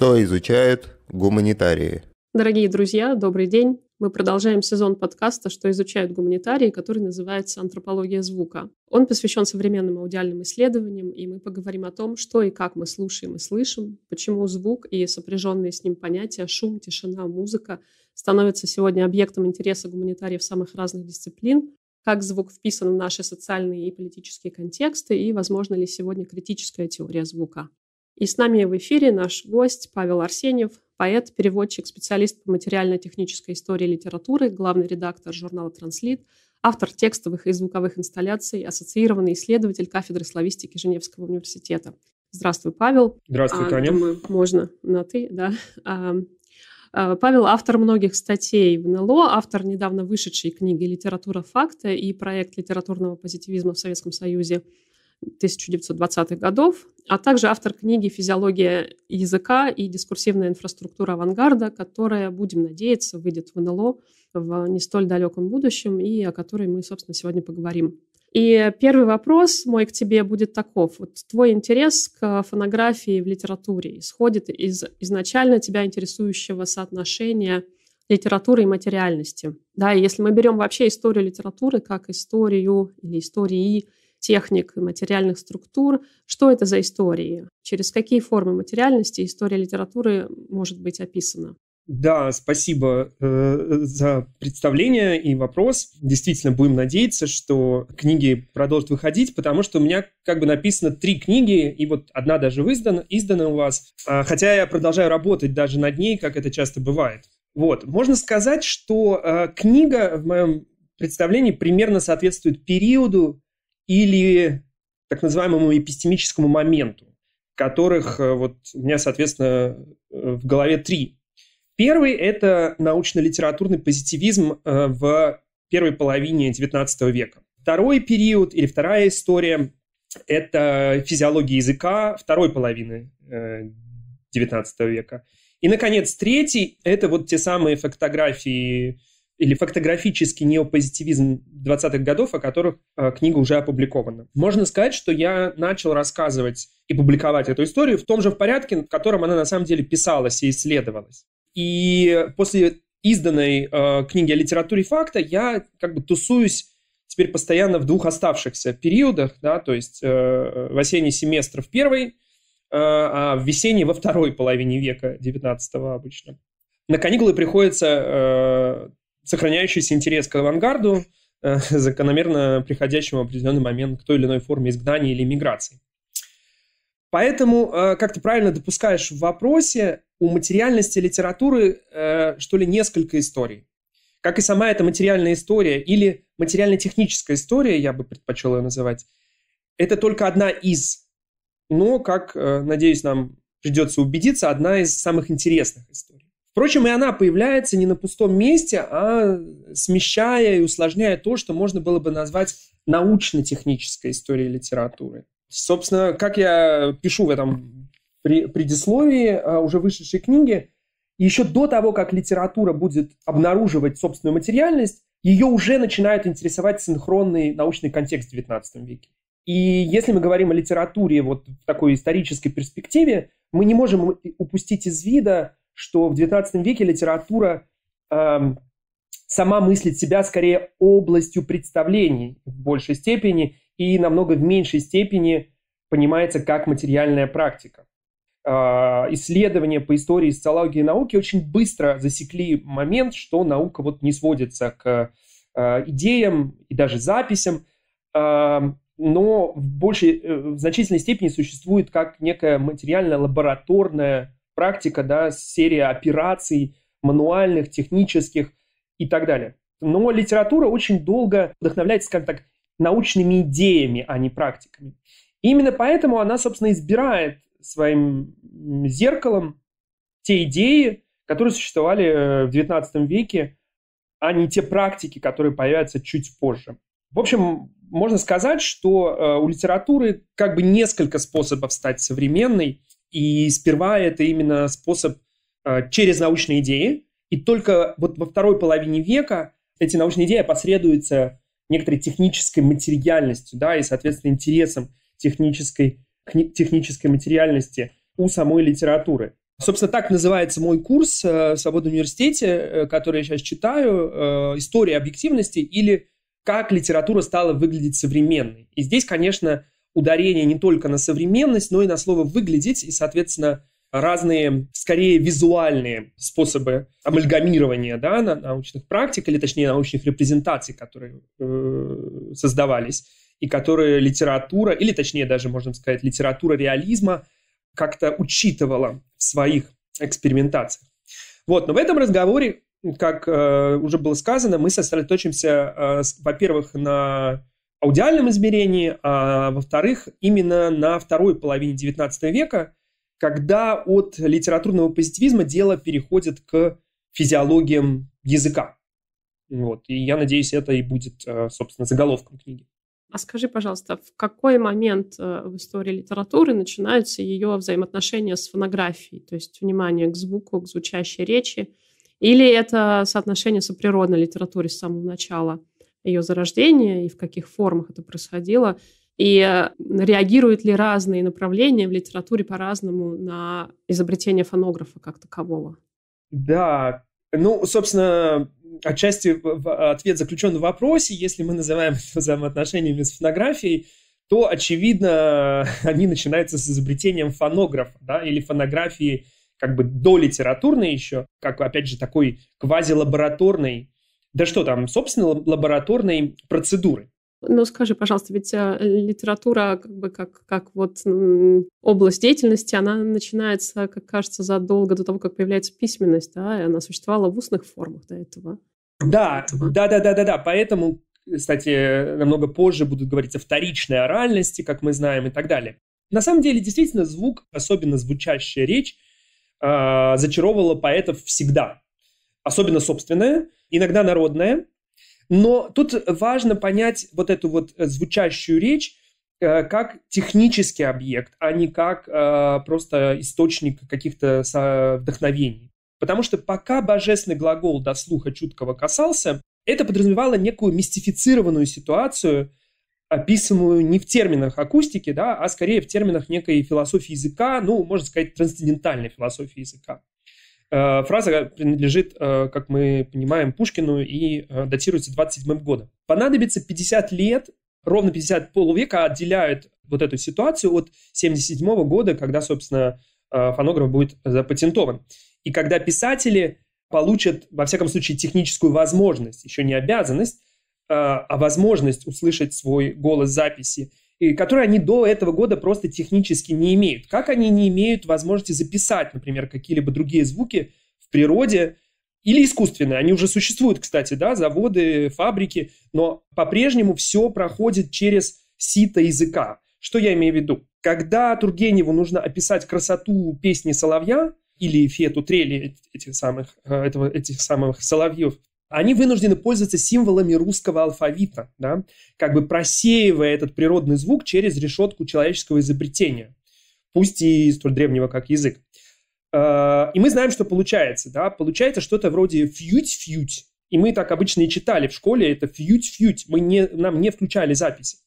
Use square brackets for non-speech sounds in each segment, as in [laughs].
Что изучают гуманитарии? Дорогие друзья, добрый день. Мы продолжаем сезон подкаста «Что изучают гуманитарии», который называется «Антропология звука». Он посвящен современным аудиальным исследованиям, и мы поговорим о том, что и как мы слушаем и слышим, почему звук и сопряженные с ним понятия шум, тишина, музыка становятся сегодня объектом интереса гуманитариев самых разных дисциплин, как звук вписан в наши социальные и политические контексты и возможно ли сегодня критическая теория звука. И с нами в эфире наш гость Павел Арсеньев, поэт, переводчик, специалист по материально-технической истории литературы, главный редактор журнала «Транслит», автор текстовых и звуковых инсталляций, ассоциированный исследователь кафедры славистики Женевского университета. Здравствуй, Павел. Здравствуй, а, Думаю, можно на «ты», да. А, а, Павел – автор многих статей в НЛО, автор недавно вышедшей книги «Литература факта» и проект литературного позитивизма в Советском Союзе – 1920-х годов, а также автор книги «Физиология языка и дискурсивная инфраструктура авангарда», которая, будем надеяться, выйдет в НЛО в не столь далеком будущем и о которой мы, собственно, сегодня поговорим. И первый вопрос мой к тебе будет таков. Вот твой интерес к фонографии в литературе исходит из изначально тебя интересующего соотношения литературы и материальности. Да, и если мы берем вообще историю литературы как историю или истории техник материальных структур. Что это за истории? Через какие формы материальности история литературы может быть описана? Да, спасибо э, за представление и вопрос. Действительно, будем надеяться, что книги продолжат выходить, потому что у меня как бы написано три книги, и вот одна даже издана, издана у вас. А, хотя я продолжаю работать даже над ней, как это часто бывает. Вот, можно сказать, что э, книга в моем представлении примерно соответствует периоду или так называемому эпистемическому моменту, которых э, вот у меня, соответственно, э, в голове три. Первый – это научно-литературный позитивизм э, в первой половине XIX века. Второй период или вторая история – это физиология языка второй половины XIX века. И, наконец, третий – это вот те самые фотографии или фактографический неопозитивизм 20-х годов, о которых э, книга уже опубликована. Можно сказать, что я начал рассказывать и публиковать эту историю в том же порядке, в котором она на самом деле писалась и исследовалась. И после изданной э, книги о литературе факта я как бы тусуюсь теперь постоянно в двух оставшихся периодах, да, то есть э, в осенний семестр в первой, э, а в весенний во второй половине века 19 обычно. На каникулы приходится э, сохраняющийся интерес к авангарду, э, [laughs] закономерно приходящему в определенный момент к той или иной форме изгнания или миграции. Поэтому, э, как ты правильно допускаешь в вопросе, у материальности литературы, э, что ли, несколько историй. Как и сама эта материальная история или материально-техническая история, я бы предпочел ее называть, это только одна из, но, как, надеюсь, нам придется убедиться, одна из самых интересных историй. Впрочем, и она появляется не на пустом месте, а смещая и усложняя то, что можно было бы назвать научно-технической историей литературы. Собственно, как я пишу в этом предисловии а, уже вышедшей книги, еще до того, как литература будет обнаруживать собственную материальность, ее уже начинают интересовать синхронный научный контекст в XIX веке. И если мы говорим о литературе вот в такой исторической перспективе, мы не можем упустить из вида что в XIX веке литература э, сама мыслит себя скорее областью представлений в большей степени и намного в меньшей степени понимается как материальная практика. Э, исследования по истории, социологии и науке очень быстро засекли момент, что наука вот не сводится к э, идеям и даже записям, э, но в большей, э, в значительной степени существует как некая материально-лабораторная практика, да, серия операций, мануальных, технических и так далее. Но литература очень долго вдохновляется, как так, научными идеями, а не практиками. И именно поэтому она, собственно, избирает своим зеркалом те идеи, которые существовали э, в XIX веке, а не те практики, которые появятся чуть позже. В общем, можно сказать, что э, у литературы как бы несколько способов стать современной, и сперва это именно способ а, через научные идеи. И только вот во второй половине века эти научные идеи посредуются некоторой технической материальностью, да, и, соответственно, интересом технической, технической материальности у самой литературы. Собственно, так называется мой курс э, в Свободном университете, э, который я сейчас читаю, э, «История объективности» или «Как литература стала выглядеть современной». И здесь, конечно, ударение не только на современность, но и на слово «выглядеть», и, соответственно, разные, скорее, визуальные способы амальгамирования да, научных практик, или, точнее, научных репрезентаций, которые э, создавались, и которые литература, или, точнее, даже, можно сказать, литература реализма как-то учитывала в своих экспериментациях. Вот, но в этом разговоре, как э, уже было сказано, мы сосредоточимся, э, во-первых, на аудиальном измерении, а во-вторых, именно на второй половине XIX века, когда от литературного позитивизма дело переходит к физиологиям языка. Вот. И я надеюсь, это и будет, э, собственно, заголовком книги. А скажи, пожалуйста, в какой момент э, в истории литературы начинаются ее взаимоотношения с фонографией, то есть внимание к звуку, к звучащей речи, или это соотношение с природной литературой с самого начала? ее зарождение и в каких формах это происходило, и э, реагируют ли разные направления в литературе по-разному на изобретение фонографа как такового? Да, ну, собственно, отчасти ответ заключен в вопросе. Если мы называем это взаимоотношениями с фонографией, то, очевидно, [laughs] они начинаются с изобретением фонографа да, или фонографии как бы долитературной еще, как, опять же, такой квазилабораторной да что там, собственно, лабораторной процедуры. Ну, скажи, пожалуйста, ведь э, литература как бы как, как вот область деятельности, она начинается, как кажется, задолго до того, как появляется письменность, да, и она существовала в устных формах до этого. Да, да, да, да, да, да, поэтому, кстати, намного позже будут говорить о вторичной оральности, как мы знаем, и так далее. На самом деле, действительно, звук, особенно звучащая речь, э, зачаровывала поэтов всегда особенно собственное, иногда народное. Но тут важно понять вот эту вот э, звучащую речь э, как технический объект, а не как э, просто источник каких-то вдохновений. Потому что пока божественный глагол до слуха чуткого касался, это подразумевало некую мистифицированную ситуацию, описанную не в терминах акустики, да, а скорее в терминах некой философии языка, ну, можно сказать, трансцендентальной философии языка. Э, фраза принадлежит, э, как мы понимаем, Пушкину и э, датируется 27-м годом. Понадобится 50 лет, ровно 50 полувека отделяют вот эту ситуацию от 77-го года, когда, собственно, фонограф будет запатентован. И когда писатели получат, во всяком случае, техническую возможность, еще не обязанность, а возможность услышать свой голос записи и которые они до этого года просто технически не имеют. Как они не имеют возможности записать, например, какие-либо другие звуки в природе или искусственные. Они уже существуют, кстати, да, заводы, фабрики, но по-прежнему все проходит через сито языка. Что я имею в виду? Когда Тургеневу нужно описать красоту песни соловья или фету трели э, этих самых, э, этого, этих самых соловьев, они вынуждены пользоваться символами русского алфавита, да, как бы просеивая этот природный звук через решетку человеческого изобретения, пусть и столь древнего, как язык. Э, и мы знаем, что получается, да, получается что-то вроде фьють-фьють, и мы так обычно и читали в школе, это фьють-фьють, мы не, нам не включали записи.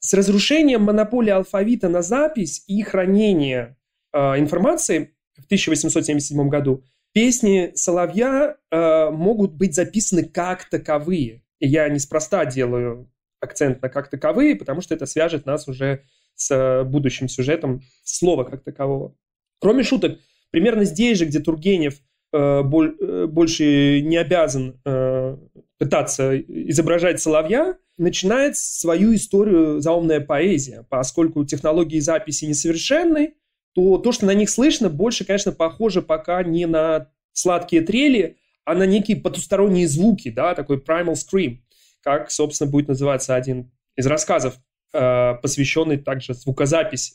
С разрушением монополии алфавита на запись и хранение э, информации в 1877 году – Песни Соловья э, могут быть записаны как таковые. И я неспроста делаю акцент на как таковые, потому что это свяжет нас уже с э, будущим сюжетом слова как такового. Кроме шуток, примерно здесь же, где Тургенев э, боль, э, больше не обязан э, пытаться изображать Соловья, начинает свою историю заумная поэзия, поскольку технологии записи несовершенны, то то, что на них слышно, больше, конечно, похоже пока не на сладкие трели, а на некие потусторонние звуки, да, такой primal scream, как, собственно, будет называться один из рассказов, э, посвященный также звукозаписи,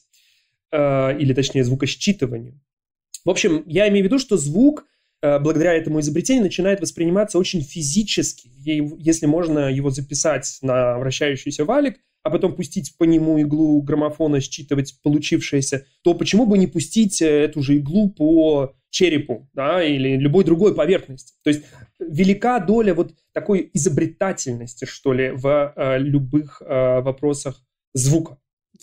э, или точнее звукосчитыванию. В общем, я имею в виду, что звук э, благодаря этому изобретению начинает восприниматься очень физически, и, если можно его записать на вращающийся валик, а потом пустить по нему иглу граммофона, считывать получившееся, то почему бы не пустить э, эту же иглу по черепу, да, или любой другой поверхности. То есть велика доля вот такой изобретательности, что ли, в э, любых э, вопросах звука.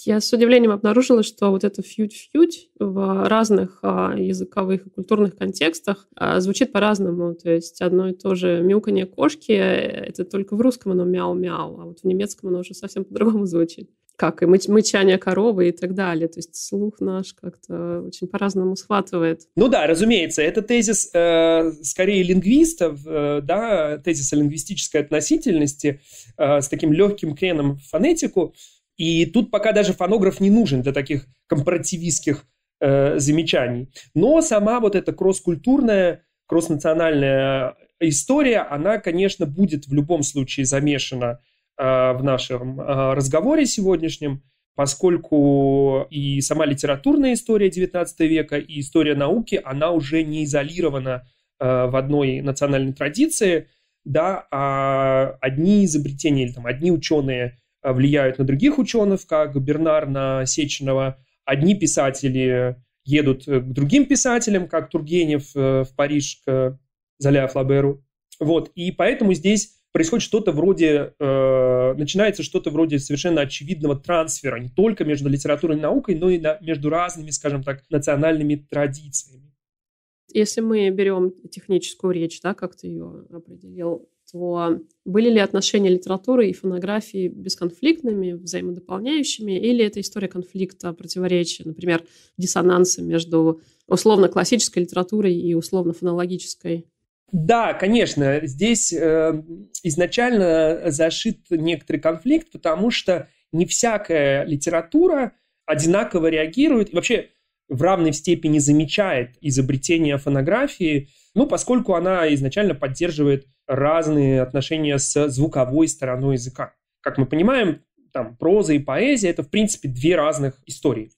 Я с удивлением обнаружила, что вот это фьють-фьють в разных а, языковых и культурных контекстах а, звучит по-разному. То есть одно и то же мяуканье кошки, это только в русском оно мяу-мяу, а вот в немецком оно уже совсем [laughs] по-другому звучит. Как и мычание коровы и так далее. То есть слух наш как-то очень по-разному схватывает. Ну да, разумеется, это тезис э, скорее лингвистов, э, да, тезис о лингвистической относительности э, с таким легким креном в фонетику – и тут пока даже фонограф не нужен для таких компаративистских э, замечаний. Но сама вот эта кросс-культурная, кросс-национальная история, она, конечно, будет в любом случае замешана э, в нашем э, разговоре сегодняшнем, поскольку и сама литературная история XIX века, и история науки, она уже не изолирована э, в одной национальной традиции, да, а одни изобретения или там одни ученые – Э, влияют на других ученых, как Бернар на Сеченова. Одни писатели едут э, к другим писателям, как Тургенев э, в Париж к Золя Флаберу. Вот, и поэтому здесь происходит что-то вроде, э, начинается что-то вроде совершенно очевидного трансфера не только между литературой и наукой, но и на, между разными, скажем так, национальными традициями. Если мы берем техническую речь, да, как ты ее определил, общество, были ли отношения литературы и фонографии бесконфликтными, взаимодополняющими, или это история конфликта, противоречия, например, диссонанса между условно-классической литературой и условно-фонологической? Да, конечно, здесь э, изначально зашит некоторый конфликт, потому что не всякая литература одинаково реагирует. И вообще в равной степени замечает изобретение фонографии, ну, поскольку она изначально поддерживает разные отношения с звуковой стороной языка. Как мы понимаем, там проза и поэзия — это, в принципе, две разных истории.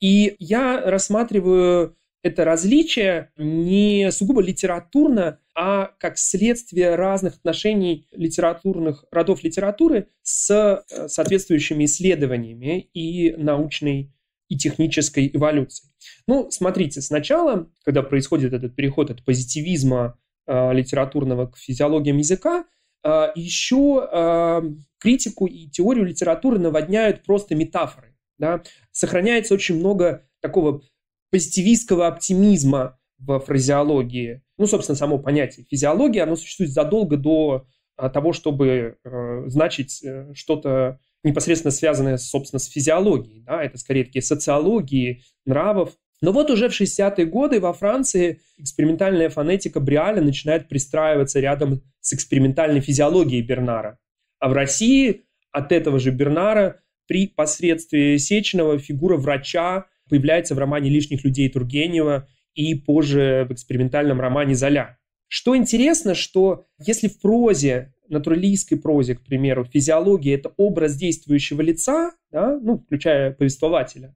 И я рассматриваю это различие не сугубо литературно, а как следствие разных отношений литературных, родов литературы с э, соответствующими исследованиями и научной и технической эволюции. Ну, смотрите, сначала, когда происходит этот переход от позитивизма э, литературного к физиологиям языка, э, еще э, критику и теорию литературы наводняют просто метафоры. Да? Сохраняется очень много такого позитивистского оптимизма в фразеологии. Ну, собственно, само понятие физиология, оно существует задолго до э, того, чтобы э, значить э, что-то непосредственно связанные, собственно, с физиологией. Да? Это скорее такие социологии нравов. Но вот уже в 60-е годы во Франции экспериментальная фонетика Бриаля начинает пристраиваться рядом с экспериментальной физиологией Бернара. А в России от этого же Бернара при посредстве Сеченова фигура врача появляется в романе «Лишних людей» Тургенева и позже в экспериментальном романе «Золя». Что интересно, что если в прозе натуралистской прозе, к примеру, физиология – это образ действующего лица, да, ну, включая повествователя,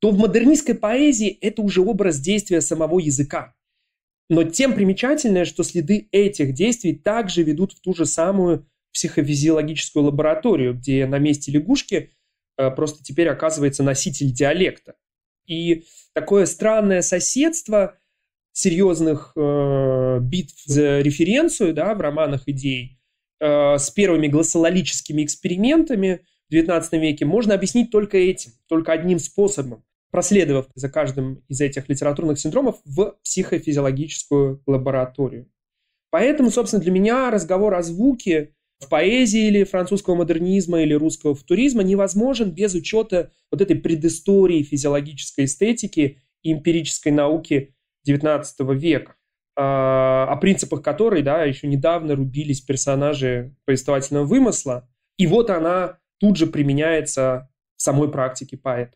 то в модернистской поэзии это уже образ действия самого языка. Но тем примечательное, что следы этих действий также ведут в ту же самую психофизиологическую лабораторию, где на месте лягушки э, просто теперь оказывается носитель диалекта. И такое странное соседство серьезных э, битв за референцию да, в романах идей Э, с первыми гласололическими экспериментами в XIX веке можно объяснить только этим, только одним способом, проследовав за каждым из этих литературных синдромов в психофизиологическую лабораторию. Поэтому, собственно, для меня разговор о звуке в поэзии или французского модернизма или русского футуризма невозможен без учета вот этой предыстории физиологической эстетики и эмпирической науки XIX века. Э, о принципах которой, да, еще недавно рубились персонажи повествовательного вымысла, и вот она тут же применяется в самой практике поэта.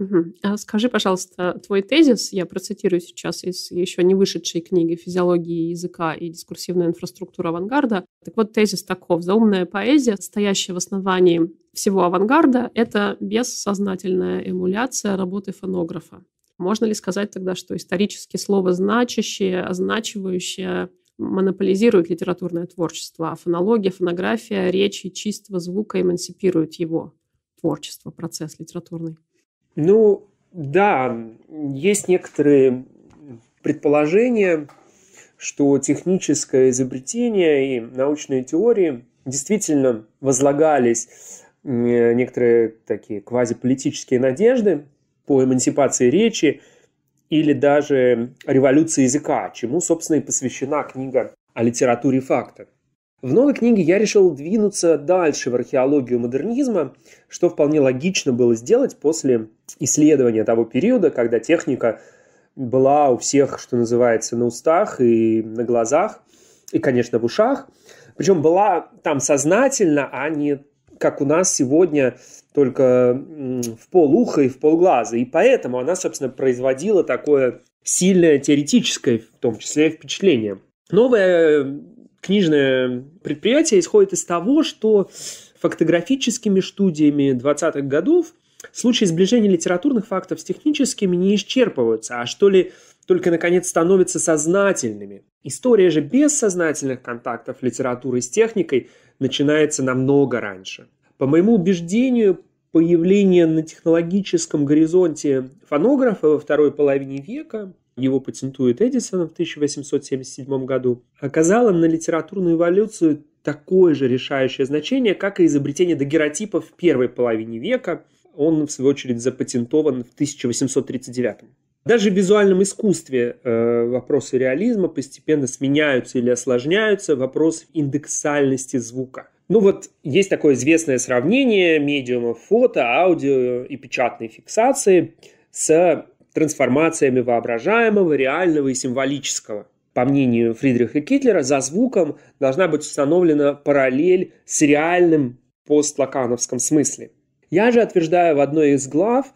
Угу. А скажи, пожалуйста, твой тезис, я процитирую сейчас из еще не вышедшей книги «Физиологии языка и дискурсивная инфраструктура авангарда». Так вот, тезис таков. Заумная поэзия, стоящая в основании всего авангарда, это бессознательная эмуляция работы фонографа. Можно ли сказать тогда, что исторически слово «значащее», «означивающее» монополизирует литературное творчество, а фонология, фонография, речи чистого звука эмансипируют его творчество, процесс литературный? Ну, да, есть некоторые предположения, что техническое изобретение и научные теории действительно возлагались некоторые такие квазиполитические надежды по эмансипации речи или даже революции языка, чему, собственно, и посвящена книга о литературе факта. В новой книге я решил двинуться дальше в археологию модернизма, что вполне логично было сделать после исследования того периода, когда техника была у всех, что называется, на устах и на глазах, и, конечно, в ушах. Причем была там сознательно, а не как у нас сегодня, только в полуха и в полглаза. И поэтому она, собственно, производила такое сильное теоретическое, в том числе, впечатление. Новое э, книжное предприятие исходит из того, что фактографическими студиями 20-х годов случаи сближения литературных фактов с техническими не исчерпываются, а что ли только, наконец, становятся сознательными. История же без сознательных контактов литературы с техникой начинается намного раньше. По моему убеждению, появление на технологическом горизонте фонографа во второй половине века, его патентует Эдисон в 1877 году, оказало на литературную эволюцию такое же решающее значение, как и изобретение дагеротипа в первой половине века. Он, в свою очередь, запатентован в 1839 даже в визуальном искусстве э, вопросы реализма постепенно сменяются или осложняются вопрос индексальности звука. Ну вот есть такое известное сравнение медиума фото, аудио и печатной фиксации с трансформациями воображаемого, реального и символического. По мнению Фридриха Китлера, за звуком должна быть установлена параллель с реальным постлакановском смысле. Я же утверждаю в одной из глав,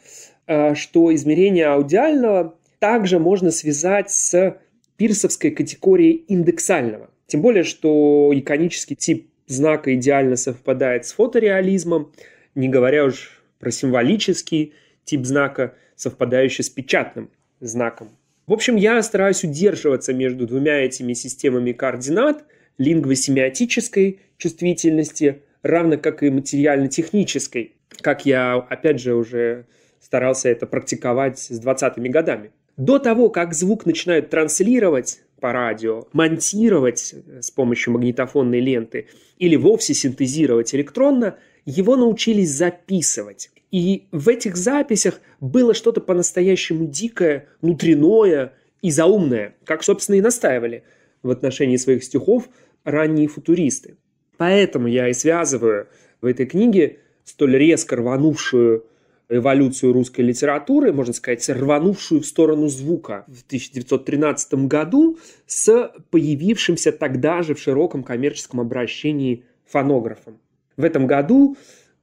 Э, что измерение аудиального также можно связать с пирсовской категорией индексального. Тем более, что иконический тип знака идеально совпадает с фотореализмом, не говоря уж про символический тип знака, совпадающий с печатным знаком. В общем, я стараюсь удерживаться между двумя этими системами координат лингвосемиотической чувствительности, равно как и материально-технической. Как я, опять же, уже старался это практиковать с 20-ми годами. До того, как звук начинают транслировать по радио, монтировать э, с помощью магнитофонной ленты или вовсе синтезировать электронно, его научились записывать. И в этих записях было что-то по-настоящему дикое, внутреннее и заумное, как, собственно, и настаивали в отношении своих стихов ранние футуристы. Поэтому я и связываю в этой книге столь резко рванувшую эволюцию русской литературы, можно сказать, рванувшую в сторону звука в 1913 году с появившимся тогда же в широком коммерческом обращении фонографом. В этом году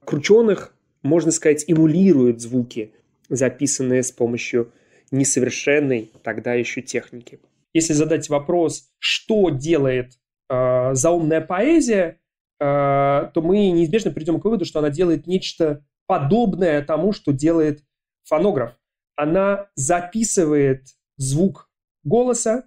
Крученых, можно сказать, эмулирует звуки, записанные с помощью несовершенной тогда еще техники. Если задать вопрос, что делает э, заумная поэзия, э, то мы неизбежно придем к выводу, что она делает нечто подобная тому, что делает фонограф. Она записывает звук голоса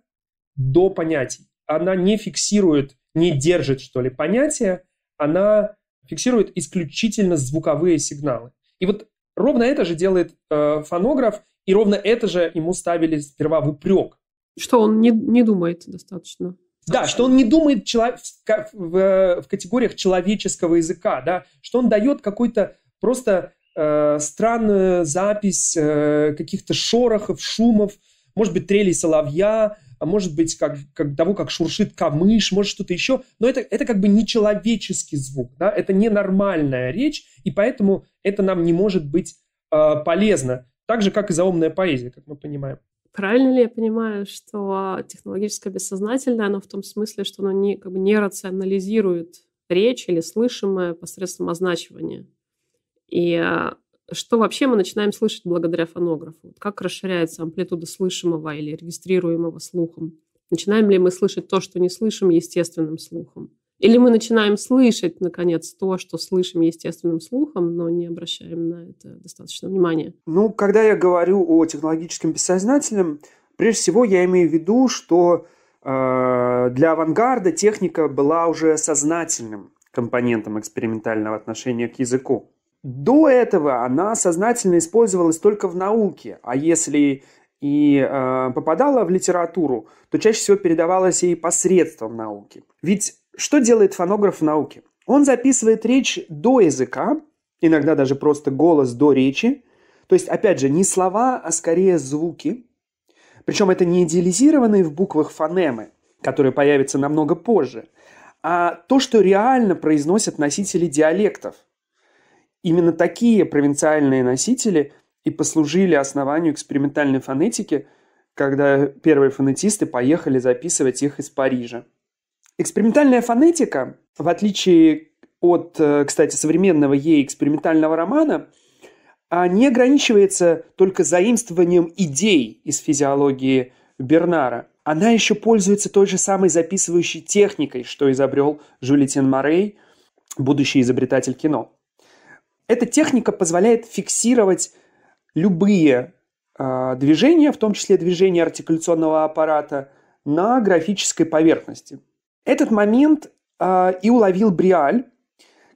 до понятий. Она не фиксирует, не держит, что ли, понятия, она фиксирует исключительно звуковые сигналы. И вот ровно это же делает э, фонограф, и ровно это же ему ставили сперва в упрек. Что он не, не думает достаточно. Да, что он не думает чело- в, в, э, в категориях человеческого языка, да, что он дает какой-то просто э, странную запись э, каких-то шорохов, шумов, может быть, трели соловья, а может быть, как, как того, как шуршит камыш, может, что-то еще. Но это, это как бы нечеловеческий звук, да? это ненормальная речь, и поэтому это нам не может быть э, полезно. Так же, как и заумная поэзия, как мы понимаем. Правильно ли я понимаю, что технологическое бессознательное, оно в том смысле, что оно не, как бы не рационализирует речь или слышимое посредством означивания? И а, что вообще мы начинаем слышать благодаря фонографу? Как расширяется амплитуда слышимого или регистрируемого слухом? Начинаем ли мы слышать то, что не слышим естественным слухом? Или мы начинаем слышать, наконец, то, что слышим естественным слухом, но не обращаем на это достаточно внимания? Ну, когда я говорю о технологическом бессознательном, прежде всего я имею в виду, что э, для авангарда техника была уже сознательным компонентом экспериментального отношения к языку. До этого она сознательно использовалась только в науке, а если и э, попадала в литературу, то чаще всего передавалась ей посредством науки. Ведь что делает фонограф в науке? Он записывает речь до языка, иногда даже просто голос до речи. То есть, опять же, не слова, а скорее звуки. Причем это не идеализированные в буквах фонемы, которые появятся намного позже, а то, что реально произносят носители диалектов – Именно такие провинциальные носители и послужили основанию экспериментальной фонетики, когда первые фонетисты поехали записывать их из Парижа. Экспериментальная фонетика, в отличие от, э, кстати, современного ей экспериментального романа, а, не ограничивается только заимствованием идей из физиологии Бернара. Она еще пользуется той же самой записывающей техникой, что изобрел Жюлетин Морей, будущий изобретатель кино. Эта техника позволяет фиксировать любые э, движения, в том числе движения артикуляционного аппарата, на графической поверхности. Этот момент э, и уловил Бриаль,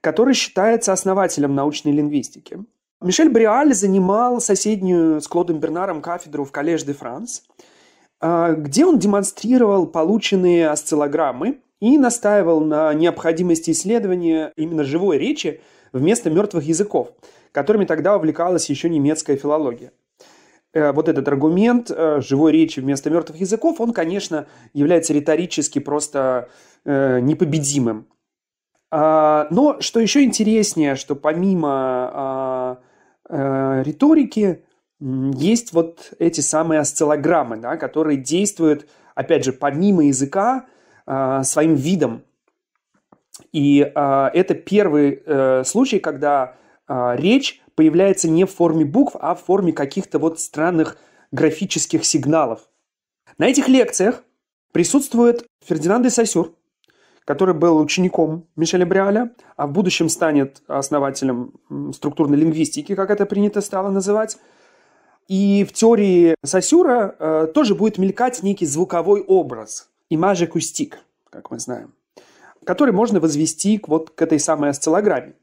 который считается основателем научной лингвистики. Мишель Бриаль занимал соседнюю с Клодом Бернаром кафедру в Коллеж де Франс, а, где он демонстрировал полученные осциллограммы и настаивал на необходимости исследования именно живой речи, вместо мертвых языков, которыми тогда увлекалась еще немецкая филология. Э, вот этот аргумент э, живой речи вместо мертвых языков, он, конечно, является риторически просто э, непобедимым. А, но что еще интереснее, что помимо а, риторики есть вот эти самые осциллограммы, да, которые действуют, опять же, помимо языка, а, своим видом, и а, это первый э, случай, когда а, речь появляется не в форме букв, а в форме каких-то вот странных графических сигналов. На этих лекциях присутствует Фердинанд де Сассюр, который был учеником Мишеля Бриаля, а в будущем станет основателем структурной лингвистики, как это принято стало называть. И в теории Сосюра э, тоже будет мелькать некий звуковой образ, имажекустик, как мы знаем который можно возвести к, вот к этой самой осциллограмме.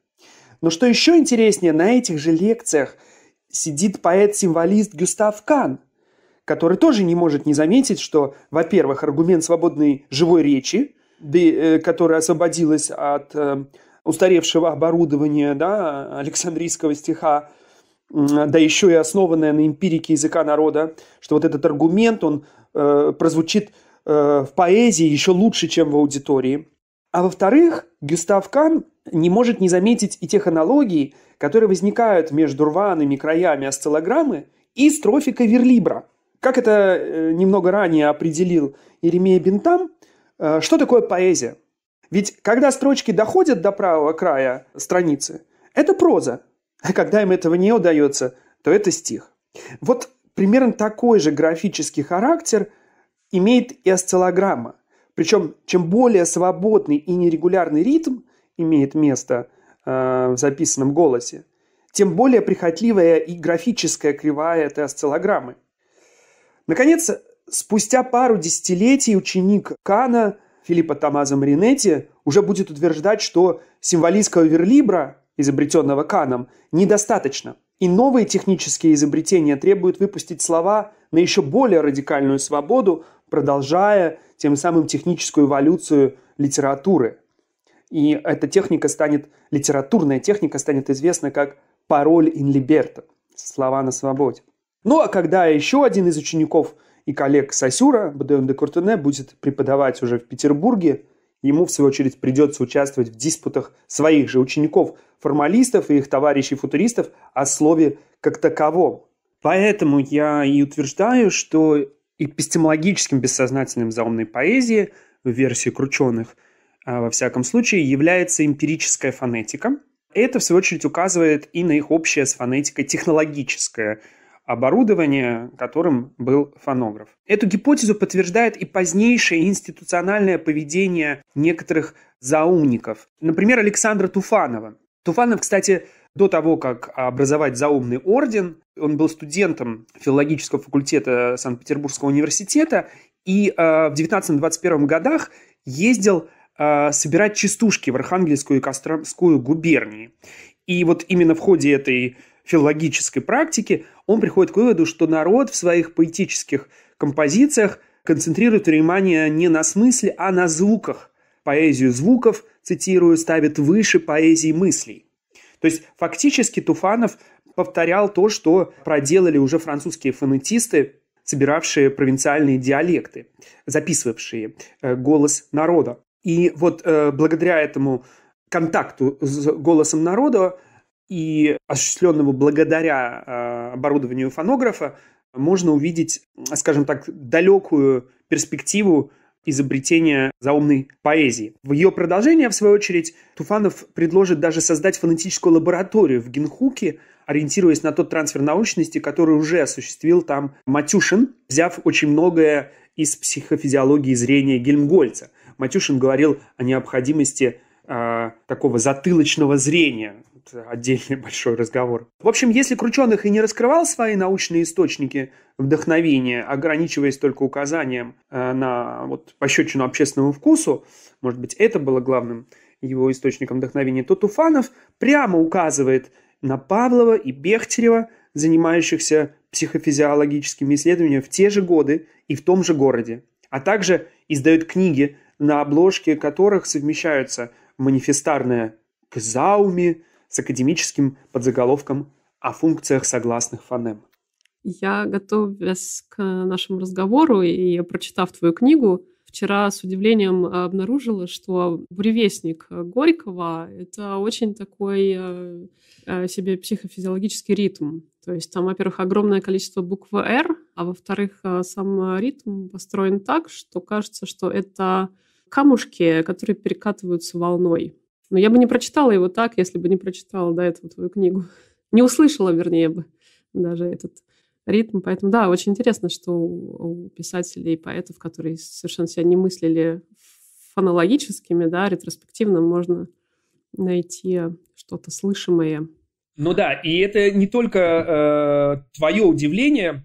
Но что еще интереснее, на этих же лекциях сидит поэт-символист Гюстав Кан, который тоже не может не заметить, что, во-первых, аргумент свободной живой речи, э, которая освободилась от э, устаревшего оборудования да, Александрийского стиха, да еще и основанная на эмпирике языка народа, что вот этот аргумент, он э, прозвучит э, в поэзии еще лучше, чем в аудитории. А во-вторых, Гюстав Кан не может не заметить и тех аналогий, которые возникают между рваными краями осциллограммы и строфикой верлибра. Как это э, немного ранее определил Еремея Бентам, э, что такое поэзия? Ведь когда строчки доходят до правого края страницы, это проза. А когда им этого не удается, то это стих. Вот примерно такой же графический характер имеет и осциллограмма. Причем, чем более свободный и нерегулярный ритм имеет место э, в записанном голосе, тем более прихотливая и графическая кривая этой осциллограммы. Наконец, спустя пару десятилетий ученик Кана Филиппа Томазо Маринетти уже будет утверждать, что символистского верлибра, изобретенного Каном, недостаточно. И новые технические изобретения требуют выпустить слова на еще более радикальную свободу, продолжая тем самым техническую эволюцию литературы. И эта техника станет, литературная техника станет известна как пароль in liberto, слова на свободе. Ну а когда еще один из учеников и коллег Сосюра, Бадеон де Куртене, будет преподавать уже в Петербурге, ему, в свою очередь, придется участвовать в диспутах своих же учеников, формалистов и их товарищей-футуристов о слове как таковом. Поэтому я и утверждаю, что эпистемологическим бессознательным заумной поэзии, в версии крученых, а, во всяком случае, является эмпирическая фонетика. Это, в свою очередь, указывает и на их общее с фонетикой технологическое оборудование, которым был фонограф. Эту гипотезу подтверждает и позднейшее институциональное поведение некоторых заумников. Например, Александра Туфанова. Туфанов, кстати, до того, как образовать заумный орден. Он был студентом филологического факультета Санкт-Петербургского университета и э, в 19-21 годах ездил э, собирать частушки в Архангельскую и Костромскую губернии. И вот именно в ходе этой филологической практики он приходит к выводу, что народ в своих поэтических композициях концентрирует внимание не на смысле, а на звуках. Поэзию звуков, цитирую, ставит выше поэзии мыслей. То есть фактически Туфанов повторял то, что проделали уже французские фонетисты, собиравшие провинциальные диалекты, записывавшие э, голос народа. И вот э, благодаря этому контакту с голосом народа и осуществленному благодаря э, оборудованию фонографа можно увидеть, скажем так, далекую перспективу изобретение заумной поэзии. В ее продолжение, в свою очередь, Туфанов предложит даже создать фонетическую лабораторию в Генхуке, ориентируясь на тот трансфер научности, который уже осуществил там Матюшин, взяв очень многое из психофизиологии зрения Гельмгольца. Матюшин говорил о необходимости э, такого затылочного зрения, отдельный [laughs] большой разговор. В общем, если Крученых и не раскрывал свои научные источники вдохновения, ограничиваясь только указанием э, на вот, пощечину общественному вкусу, может быть, это было главным его источником вдохновения, то Туфанов прямо указывает на Павлова и Бехтерева, занимающихся психофизиологическими исследованиями в те же годы и в том же городе, а также издает книги, на обложке которых совмещаются манифестарная к зауме, с академическим подзаголовком «О функциях согласных фонем». Я, готовясь к нашему разговору и прочитав твою книгу, вчера с удивлением обнаружила, что буревестник Горького — это очень такой э, э, себе психофизиологический ритм. То есть там, во-первых, огромное количество буквы «Р», а во-вторых, э, сам ритм построен так, что кажется, что это камушки, которые перекатываются волной. Но я бы не прочитала его так, если бы не прочитала до этого твою книгу. [laughs] Не услышала, вернее, бы даже этот ритм. Поэтому, да, очень интересно, что у писателей и поэтов, которые совершенно себя не мыслили фонологическими, да, ретроспективно можно найти что-то слышимое. Ну да, и это не только э, твое удивление.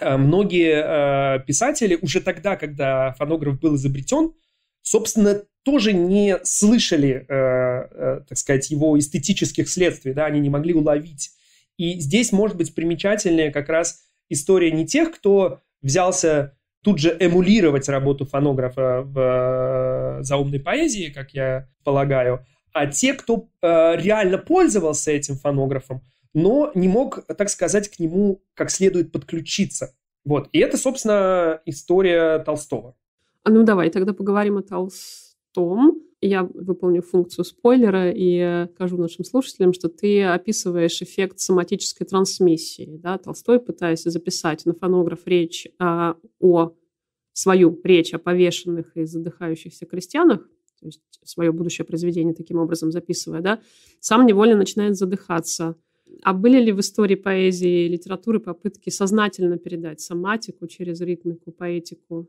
Э, многие э, писатели уже тогда, когда фонограф был изобретен, собственно, тоже не слышали, э, э, так сказать, его эстетических следствий, да, они не могли уловить. И здесь может быть примечательная как раз история не тех, кто взялся тут же эмулировать работу фонографа в э, заумной поэзии, как я полагаю, а те, кто реально пользовался этим фонографом, но не мог, так сказать, к нему как следует подключиться. Вот. И это, собственно, история Толстого. А ну давай тогда поговорим о Толстом том, я выполню функцию спойлера и скажу нашим слушателям, что ты описываешь эффект соматической трансмиссии. Да? Толстой, пытаясь записать на фонограф речь а, о свою речь о повешенных и задыхающихся крестьянах, то есть свое будущее произведение таким образом записывая, да, сам невольно начинает задыхаться. А были ли в истории поэзии и литературы попытки сознательно передать соматику через ритмику, поэтику?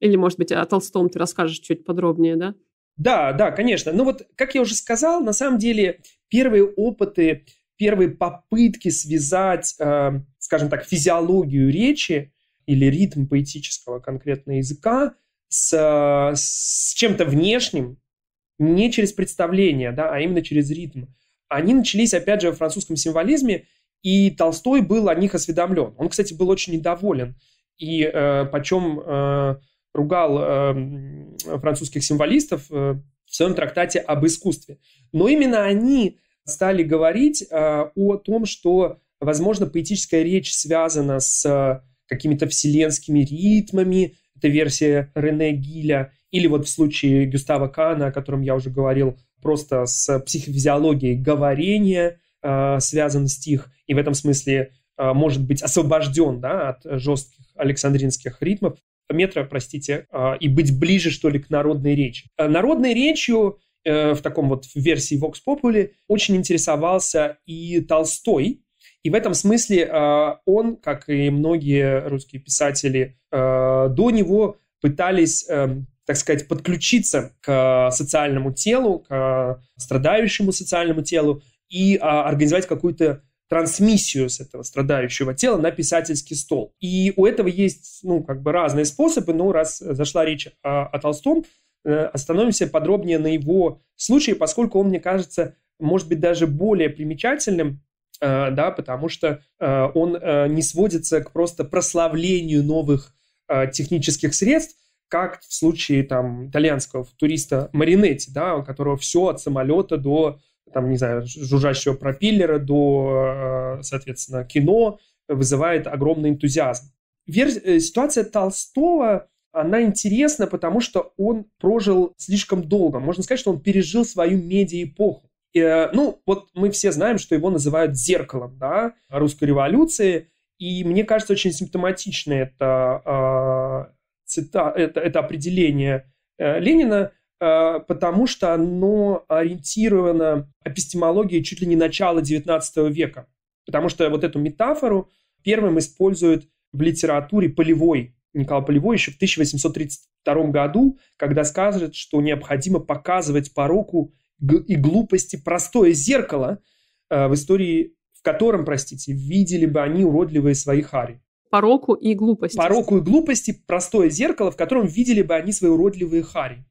Или, может быть, о Толстом ты расскажешь чуть подробнее, да? Да, да, конечно. Ну вот, как я уже сказал, на самом деле первые опыты, первые попытки связать, э, скажем так, физиологию речи или ритм поэтического конкретно языка с, с чем-то внешним, не через представление, да, а именно через ритм, они начались, опять же, в французском символизме, и Толстой был о них осведомлен. Он, кстати, был очень недоволен. И э, почем... Э, ругал э, французских символистов э, в своем трактате об искусстве. Но именно они стали говорить э, о том, что, возможно, поэтическая речь связана с э, какими-то вселенскими ритмами, это версия Рене Гиля, или вот в случае Гюстава Кана, о котором я уже говорил, просто с психофизиологией говорения э, связан стих, и в этом смысле э, может быть освобожден да, от жестких александринских ритмов метра, простите, а, и быть ближе, что ли, к народной речи. А, народной речью э, в таком вот версии Vox Populi очень интересовался и Толстой, и в этом смысле а, он, как и многие русские писатели до него, пытались э, так сказать, подключиться к социальному телу, к страдающему социальному телу и а, организовать какую-то трансмиссию с этого страдающего тела на писательский стол. И у этого есть, ну, как бы разные способы, но раз зашла речь о, о Толстом, э, остановимся подробнее на его случае, поскольку он, мне кажется, может быть даже более примечательным, э, да, потому что э, он не сводится к просто прославлению новых технических средств, как в случае там итальянского туриста Маринетти, да, у которого все от самолета до там, не знаю, жужжащего пропеллера до, э, соответственно, кино, вызывает огромный энтузиазм. Вер... Э, ситуация Толстого, она интересна, потому что он прожил слишком долго. Можно сказать, что он пережил свою медиа-эпоху. Э, ну, вот мы все знаем, что его называют зеркалом да, русской революции, и мне кажется, очень симптоматично это, э, цита, это, это определение Ленина – Э, потому что оно ориентировано эпистемологией чуть ли не начала XIX века. Потому что вот эту метафору первым используют в литературе Полевой, Николай Полевой еще в 1832 году, когда скажет, что необходимо показывать пороку и глупости простое зеркало э, в истории, в котором, простите, видели бы они уродливые свои хари. Пороку и глупости. Пороку и глупости – простое зеркало, в котором видели бы они свои уродливые хари.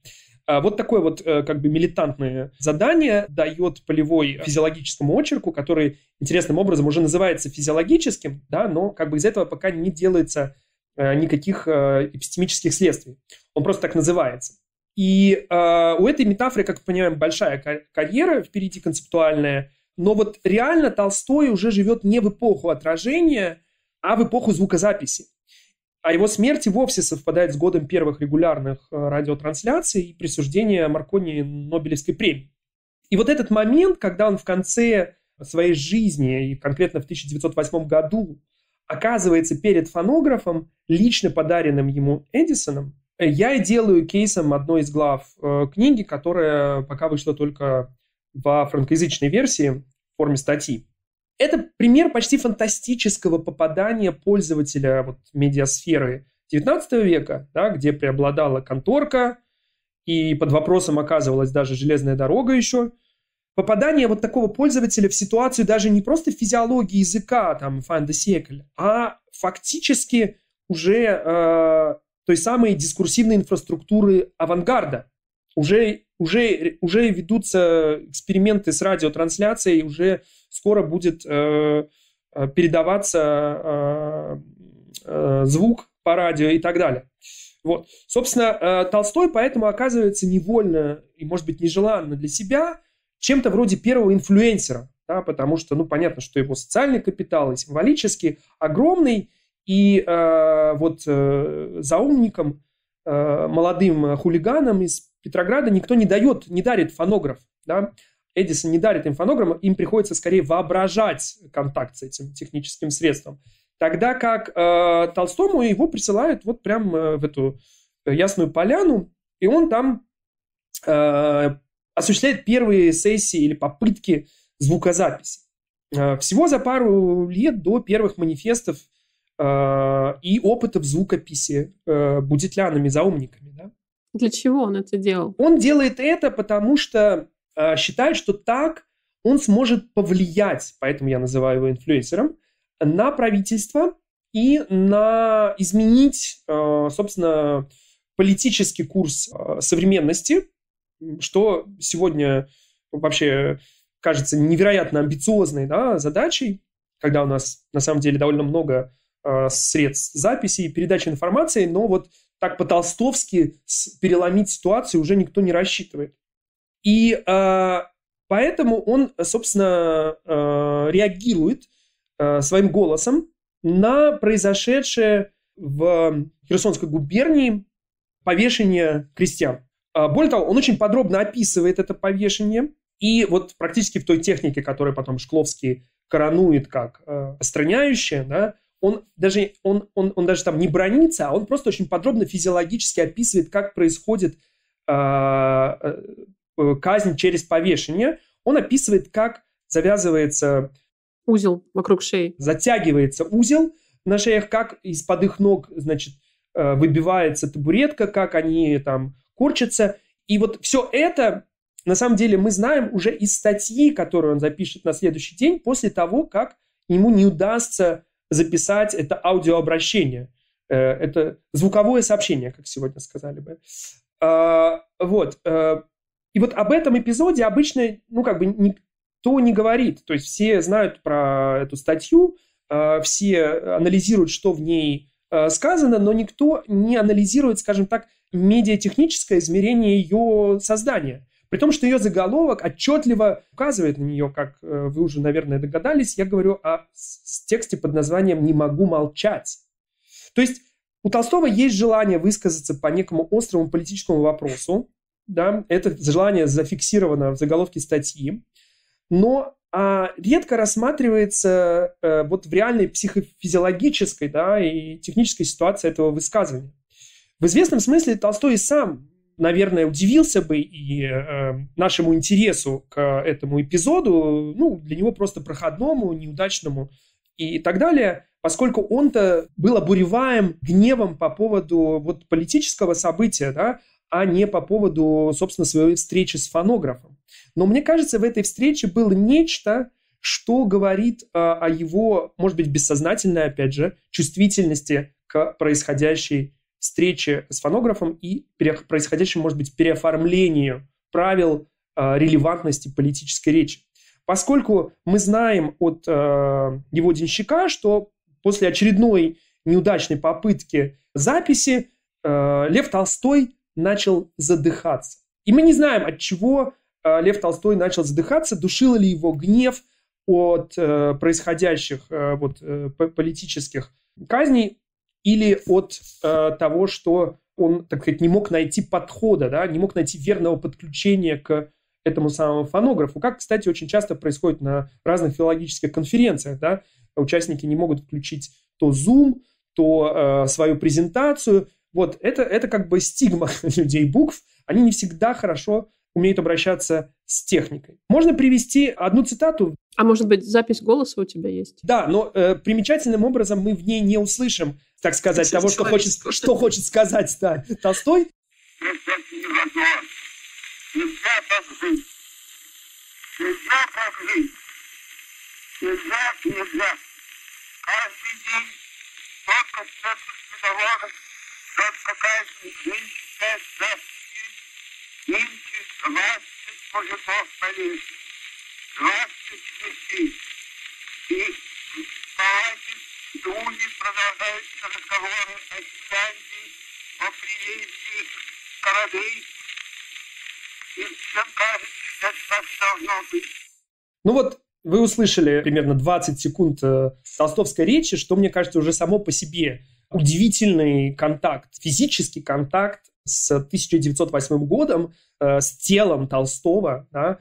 А вот такое вот э, как бы милитантное задание дает полевой физиологическому очерку, который интересным образом уже называется физиологическим, да, но как бы из этого пока не делается э, никаких э, эпистемических следствий. Он просто так называется. И э, у этой метафоры, как мы понимаем, большая карьера впереди концептуальная, но вот реально Толстой уже живет не в эпоху отражения, а в эпоху звукозаписи. А его смерти вовсе совпадает с годом первых регулярных э, радиотрансляций и присуждения Маркони Нобелевской премии. И вот этот момент, когда он в конце своей жизни, и конкретно в 1908 году, оказывается перед фонографом, лично подаренным ему Эдисоном, э, я делаю кейсом одной из глав э, книги, которая пока вышла только во франкоязычной версии в форме статьи. Это пример почти фантастического попадания пользователя вот, медиасферы 19 века, да, где преобладала конторка, и под вопросом оказывалась даже железная дорога еще. Попадание вот такого пользователя в ситуацию даже не просто физиологии языка, там, фан а фактически уже э, той самой дискурсивной инфраструктуры авангарда. Уже, уже, э, уже ведутся эксперименты с радиотрансляцией, уже скоро будет э, э, передаваться э, звук по радио и так далее. Вот. Собственно, Толстой поэтому оказывается невольно и, может быть, нежеланно для себя чем-то вроде первого инфлюенсера, да, потому что, ну, понятно, что его социальный капитал и символически огромный, и э, вот э, умником э, молодым хулиганом из Петрограда никто не дает, не дарит фонограф, да, Эдисон не дарит им фонограмму, им приходится скорее воображать контакт с этим техническим средством. Тогда как э, Толстому его присылают вот прям э, в эту ясную поляну, и он там э, осуществляет первые сессии или попытки звукозаписи. Э, всего за пару лет до первых манифестов э, и опытов звукописи э, будетлянами, заумниками. Да? Для чего он это делал? Он делает это, потому что Э, считает, что так он сможет повлиять, поэтому я называю его инфлюенсером, на правительство и на изменить, э, собственно, политический курс э, современности, что сегодня вообще кажется невероятно амбициозной да, задачей, когда у нас на самом деле довольно много средств записи и передачи информации, но вот так по-толстовски переломить ситуацию уже никто не рассчитывает. И э, поэтому он, собственно, э, реагирует э, своим голосом на произошедшее в Херсонской губернии повешение крестьян. Более того, он очень подробно описывает это повешение. И вот практически в той технике, которую потом Шкловский коронует как э, да, он даже, он, он, он даже там не бронится, а он просто очень подробно физиологически описывает, как происходит Э, казнь через повешение, он описывает, как завязывается узел вокруг шеи. Затягивается узел на шеях, как из-под их ног, значит, э, выбивается табуретка, как они там корчатся. И вот все это, на самом деле, мы знаем уже из статьи, которую он запишет на следующий день, после того, как ему не удастся записать это аудиообращение. Э, это звуковое сообщение, как сегодня сказали бы. А, вот. И вот об этом эпизоде обычно, ну, как бы никто не говорит. То есть все знают про эту статью, э, все анализируют, что в ней э, сказано, но никто не анализирует, скажем так, медиатехническое измерение ее создания. При том, что ее заголовок отчетливо указывает на нее, как э, вы уже, наверное, догадались, я говорю о тексте под названием «Не могу молчать». То есть у Толстого есть желание высказаться по некому острому политическому вопросу, да, это желание зафиксировано в заголовке статьи, но а, редко рассматривается э, вот в реальной психофизиологической да, и технической ситуации этого высказывания. В известном смысле Толстой сам, наверное, удивился бы и э, нашему интересу к этому эпизоду, ну, для него просто проходному, неудачному и так далее, поскольку он-то был обуреваем гневом по поводу вот политического события, да, а не по поводу, собственно, своей встречи с фонографом. Но мне кажется, в этой встрече было нечто, что говорит а, о его, может быть, бессознательной, опять же, чувствительности к происходящей встрече с фонографом и происходящему, может быть, переоформлению правил а, релевантности политической речи. Поскольку мы знаем от а, его денщика, что после очередной неудачной попытки записи Лев Толстой начал задыхаться. И мы не знаем, от чего э, Лев Толстой начал задыхаться, душил ли его гнев от э, происходящих э, вот, политических казней или от того, что он, так сказать, не мог найти подхода, да, не мог найти верного подключения к этому самому фонографу, как, кстати, очень часто происходит на разных филологических конференциях, да, участники не могут включить то Zoom, то э, свою презентацию, вот, это, это как бы стигма [laughs] людей букв. Они не всегда хорошо умеют обращаться с техникой. Можно привести одну цитату. А может быть, запись голоса у тебя есть? Да, но э, примечательным образом мы в ней не услышим, так сказать, того, что хочет, что хочет сказать да, Толстой. Нельзя так жить. Нельзя так жить. Нельзя, нельзя. Каждый день только тот, какая нынче завтра, нынче двадцать мужиков повесит, двадцать висит. И в палате Дуни продолжаются разговоры о Финляндии, о приезде кораблей. И всем кажется, что это должно быть. Ну вот вы услышали примерно 20 секунд э, толстовской речи, что, мне кажется, уже само по себе удивительный контакт, физический контакт с 1908 годом, э, с телом Толстого, да,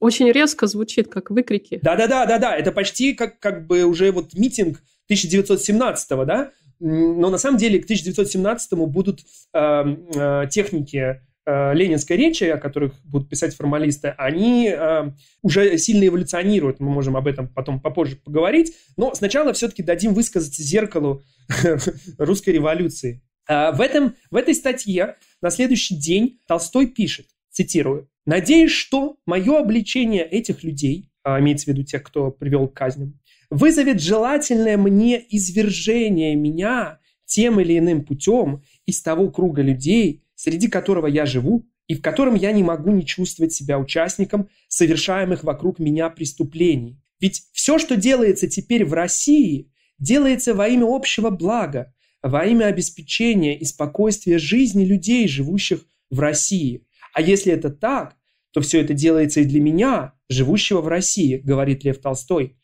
очень резко звучит, как выкрики. Да-да-да-да-да, это почти как, как бы уже вот митинг 1917-го, да? Но на самом деле к 1917-му будут э, э, техники Э, ленинской речи, о которых будут писать формалисты, они э, уже сильно эволюционируют. Мы можем об этом потом попозже поговорить. Но сначала все-таки дадим высказаться зеркалу [laughs] русской революции. Э, в, этом, в этой статье на следующий день Толстой пишет, цитирую, «Надеюсь, что мое обличение этих людей, а имеется в виду тех, кто привел к казням, вызовет желательное мне извержение меня тем или иным путем из того круга людей, среди которого я живу и в котором я не могу не чувствовать себя участником совершаемых вокруг меня преступлений. Ведь все, что делается теперь в России, делается во имя общего блага, во имя обеспечения и спокойствия жизни людей, живущих в России. А если это так, то все это делается и для меня, живущего в России, говорит Лев Толстой.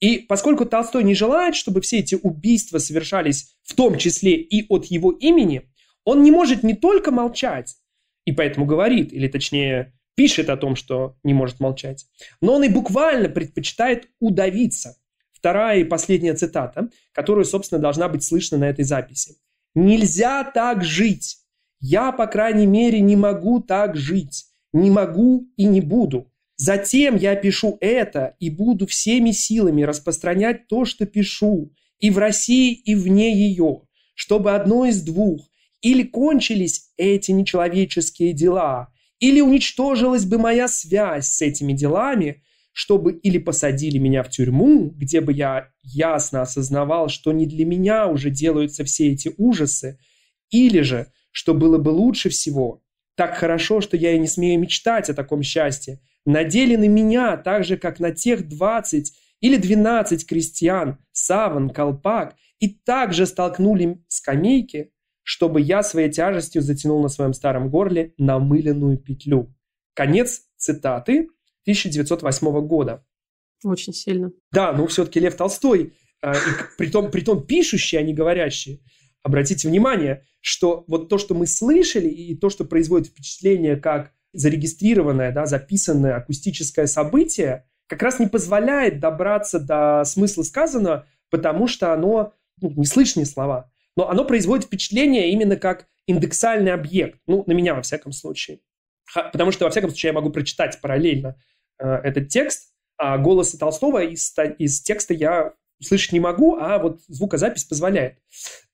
И поскольку Толстой не желает, чтобы все эти убийства совершались в том числе и от его имени, он не может не только молчать, и поэтому говорит, или точнее пишет о том, что не может молчать, но он и буквально предпочитает удавиться. Вторая и последняя цитата, которую, собственно, должна быть слышна на этой записи. «Нельзя так жить. Я, по крайней мере, не могу так жить. Не могу и не буду. Затем я пишу это и буду всеми силами распространять то, что пишу, и в России, и вне ее, чтобы одно из двух или кончились эти нечеловеческие дела, или уничтожилась бы моя связь с этими делами, чтобы или посадили меня в тюрьму, где бы я ясно осознавал, что не для меня уже делаются все эти ужасы, или же, что было бы лучше всего, так хорошо, что я и не смею мечтать о таком счастье, надели на меня так же, как на тех 20 или 12 крестьян, саван, колпак, и также столкнули скамейки, чтобы я своей тяжестью затянул на своем старом горле намыленную петлю. Конец цитаты 1908 года. Очень сильно. Да, ну все-таки Лев Толстой, э, и, притом, притом пишущий, а не говорящий. Обратите внимание, что вот то, что мы слышали, и то, что производит впечатление как зарегистрированное, да, записанное акустическое событие, как раз не позволяет добраться до смысла сказанного, потому что оно ну, не слышные слова но оно производит впечатление именно как индексальный объект, ну, на меня, во всяком случае. Потому что, во всяком случае, я могу прочитать параллельно э, этот текст, а голоса Толстого из, из текста я слышать не могу, а вот звукозапись позволяет.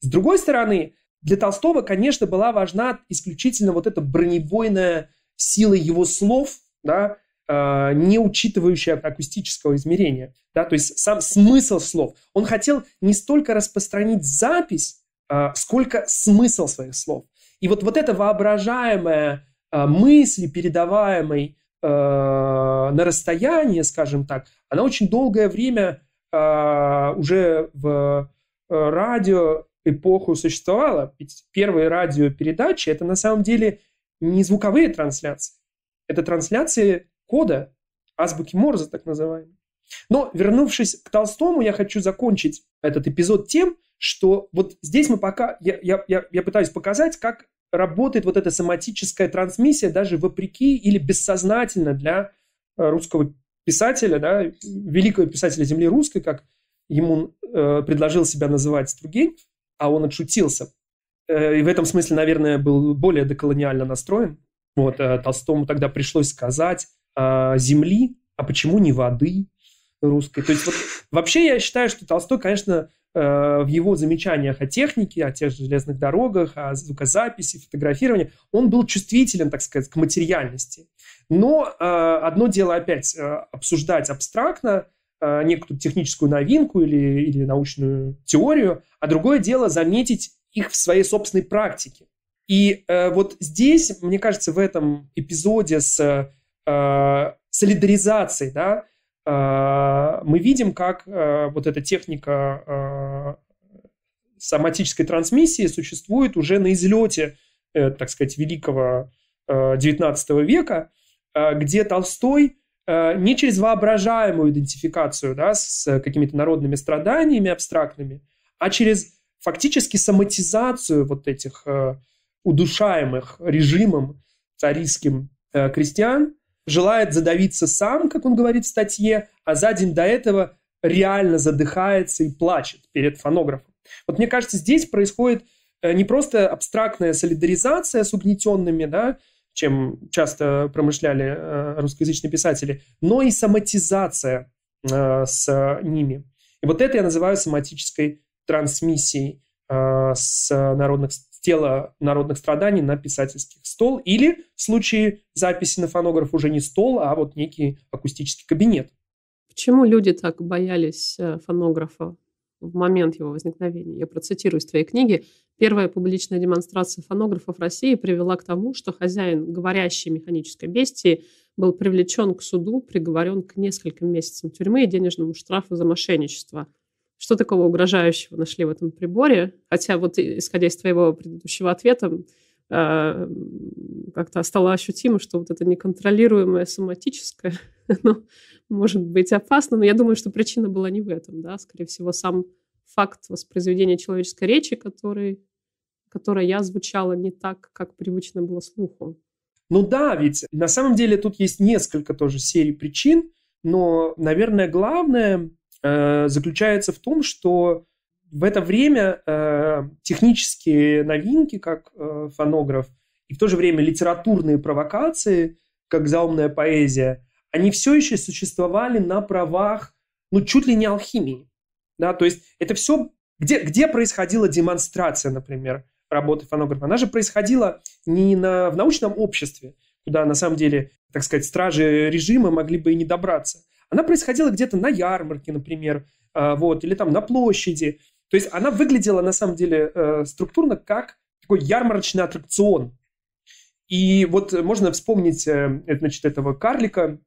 С другой стороны, для Толстого, конечно, была важна исключительно вот эта бронебойная сила его слов, да, э, не учитывающая акустического измерения. Да, то есть сам смысл слов. Он хотел не столько распространить запись, а, сколько смысл своих слов. И вот, вот эта воображаемая а, мысль, передаваемой а, на расстоянии, скажем так, она очень долгое время уже в радио эпоху существовала. Первые радиопередачи – это на самом деле не звуковые трансляции. Это трансляции кода, азбуки Морзе так называемые. Но вернувшись к Толстому, я хочу закончить этот эпизод тем, что вот здесь мы пока, я, я, я, я пытаюсь показать, как работает вот эта соматическая трансмиссия даже вопреки или бессознательно для э, русского писателя, да, великого писателя земли русской, как ему э, предложил себя называть Стругень, а он отшутился. Э, и в этом смысле, наверное, был более деколониально настроен. Вот, э, Толстому тогда пришлось сказать э, «земли», а почему не «воды» русской? То есть вот, вообще я считаю, что Толстой, конечно, Э, в его замечаниях о технике, о тех же железных дорогах, о звукозаписи, фотографировании, он был чувствителен, так сказать, к материальности. Но э, одно дело опять э, обсуждать абстрактно некую техническую новинку или, или научную теорию, а другое дело заметить их в своей собственной практике. И вот здесь, мне кажется, в этом эпизоде с солидаризацией, да, мы видим, как э, вот эта техника э, соматической трансмиссии существует уже на излете, э, так сказать, великого XIX века, где Толстой не через воображаемую идентификацию да, с какими-то народными страданиями абстрактными, а через фактически соматизацию вот этих удушаемых режимом царистским крестьян – желает задавиться сам, как он говорит в статье, а за день до этого реально задыхается и плачет перед фонографом. Вот мне кажется, здесь происходит э, не просто абстрактная солидаризация с угнетенными, да, чем часто промышляли э, русскоязычные писатели, но и соматизация э, с ними. И вот это я называю соматической трансмиссией с народных тела народных страданий на писательских стол или в случае записи на фонограф уже не стол, а вот некий акустический кабинет. Почему люди так боялись э, фонографа в момент его возникновения? Я процитирую из твоей книги. Первая публичная демонстрация фонографов России привела к тому, что хозяин говорящей механической бестии был привлечен к суду, приговорен к нескольким месяцам тюрьмы и денежному штрафу за мошенничество – что такого угрожающего нашли в этом приборе? Хотя вот э, исходя из твоего предыдущего ответа, а, как-то стало ощутимо, что вот это неконтролируемое соматическое, [laughs] оно может быть опасно, но я думаю, что причина была не в этом, да, скорее всего, сам факт воспроизведения человеческой речи, который, которая я звучала не так, как привычно было слуху. Ну да, ведь на самом деле тут есть несколько тоже серий причин, но, наверное, главное Э, заключается в том, что в это время э, технические новинки, как э, фонограф, и в то же время литературные провокации, как заумная поэзия, они все еще существовали на правах, ну, чуть ли не алхимии. Да? То есть это все... Где, где происходила демонстрация, например, работы фонографа? Она же происходила не на, в научном обществе, куда, на самом деле, так сказать, стражи режима могли бы и не добраться. Она происходила где-то на ярмарке, например, а, вот, или там на площади. То есть она выглядела, на самом деле, э, структурно как такой ярмарочный аттракцион. И вот можно вспомнить, э, значит, этого карлика,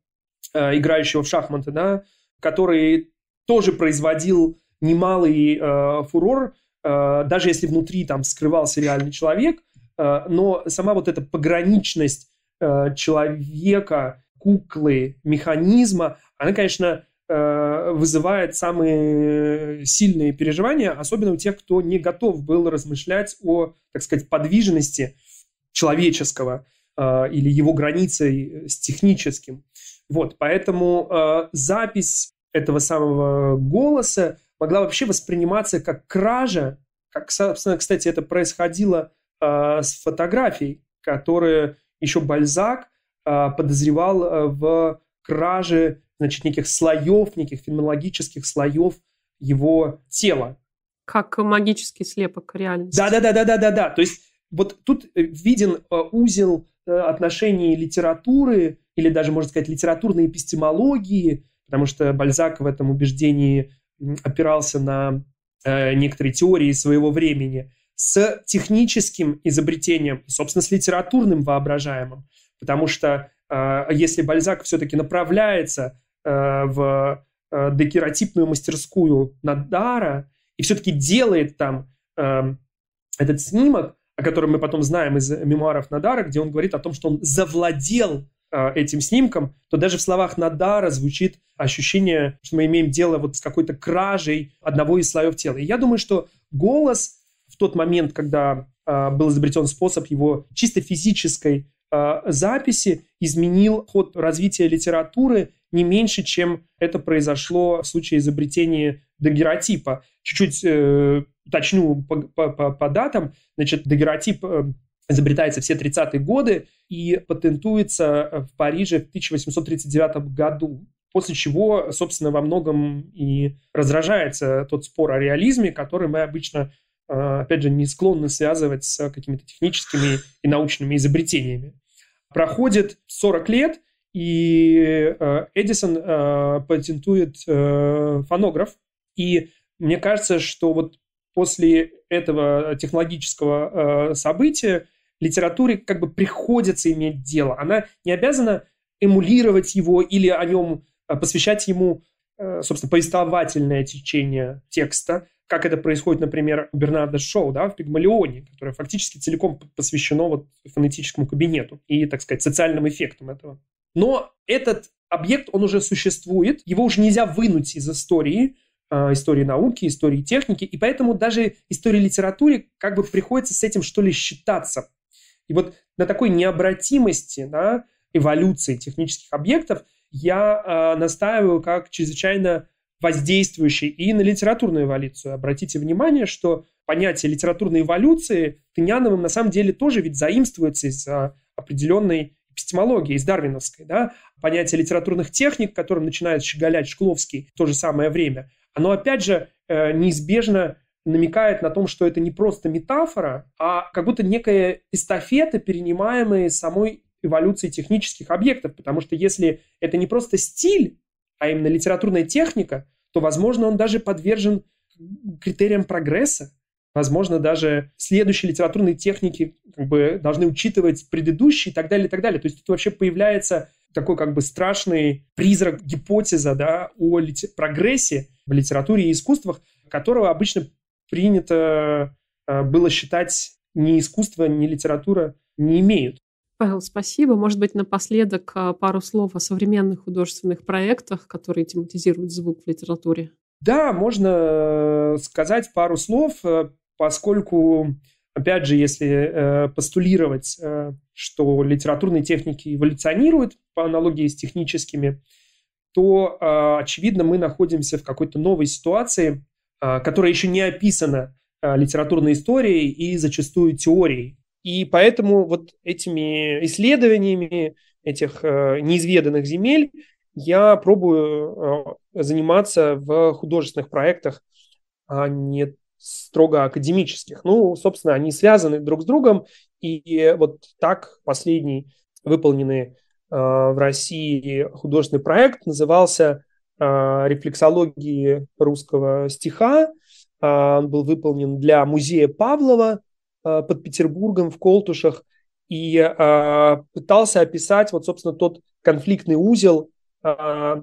э, играющего в шахматы, да, который тоже производил немалый э, фурор, э, даже если внутри там скрывался реальный человек, э, но сама вот эта пограничность э, человека куклы, механизма, она, конечно, э, вызывает самые сильные переживания, особенно у тех, кто не готов был размышлять о, так сказать, подвижности человеческого э, или его границей с техническим. Вот, поэтому э, запись этого самого голоса могла вообще восприниматься как кража, как, собственно, кстати, это происходило с фотографией, которые еще Бальзак – а, подозревал э, в краже значит, неких слоев, неких фенологических слоев его тела. Как магический слепок реальности. Да-да-да-да-да-да. да. То есть вот тут э, виден э, узел отношений литературы или даже, можно сказать, литературной эпистемологии, потому что Бальзак в этом убеждении опирался на некоторые теории своего времени, с техническим изобретением и, собственно, с литературным воображаемым. Потому что э, если Бальзак все-таки направляется э, в э, декоративную мастерскую Надара и все-таки делает там эм, этот снимок, о котором мы потом знаем из мемуаров Надара, где он говорит о том, что он завладел этим снимком, то даже в словах Надара звучит ощущение, что мы имеем дело вот с какой-то кражей одного из слоев тела. И я думаю, что голос в тот момент, когда э, был изобретен способ его чисто физической Э, записи изменил ход развития литературы не меньше, чем это произошло в случае изобретения дагеротипа. Чуть-чуть э, уточню по, по, по, по датам. Значит, дагеротип э, изобретается все 30-е годы и патентуется в Париже в 1839 году. После чего, собственно, во многом и раздражается тот спор о реализме, который мы обычно а, опять же, не склонны связывать с какими-то техническими и научными изобретениями. Проходит 40 лет, и э, Эдисон э, патентует э, фонограф. И мне кажется, что вот после этого технологического события литературе как бы приходится иметь дело. Она не обязана эмулировать его или о нем посвящать ему, собственно, повествовательное течение текста – как это происходит, например, у Бернарда Шоу, да, в «Пигмалионе», которое фактически целиком посвящено вот фонетическому кабинету и, так сказать, социальным эффектам этого. Но этот объект, он уже существует, его уже нельзя вынуть из истории, а, истории науки, истории техники, и поэтому даже истории литературы как бы приходится с этим, что ли, считаться. И вот на такой необратимости, да, эволюции технических объектов я э, настаиваю как чрезвычайно воздействующий и на литературную эволюцию. Обратите внимание, что понятие литературной эволюции Тыняновым на самом деле тоже ведь заимствуется из а, определенной эпистемологии, из дарвиновской. Да? Понятие литературных техник, которым начинает щеголять Шкловский в то же самое время, оно опять же э, неизбежно намекает на том, что это не просто метафора, а как будто некая эстафета, перенимаемая самой эволюции технических объектов, потому что если это не просто стиль, а именно литературная техника, то, возможно, он даже подвержен критериям прогресса. Возможно, даже следующие литературные техники как бы, должны учитывать предыдущие и так далее, и так далее. То есть тут вообще появляется такой как бы страшный призрак, гипотеза да, о лите- прогрессе в литературе и искусствах, которого обычно принято э, было считать ни искусство, ни литература не имеют. Павел, спасибо. Может быть, напоследок а, пару слов о современных художественных проектах, которые тематизируют звук в литературе. Да, можно э, сказать пару слов, э, поскольку, опять же, если э, постулировать, что литературные техники эволюционируют по аналогии с техническими, то, очевидно, мы находимся в какой-то новой ситуации, которая еще не описана литературной историей и зачастую теорией и поэтому вот этими исследованиями этих э, неизведанных земель я пробую э, заниматься в художественных проектах, а не строго академических. Ну, собственно, они связаны друг с другом, и вот так последний выполненный э, в России художественный проект назывался «Рефлексологии русского стиха». Он был выполнен для музея Павлова Э, под Петербургом, в Колтушах, и э, пытался описать вот, собственно, тот конфликтный узел, э,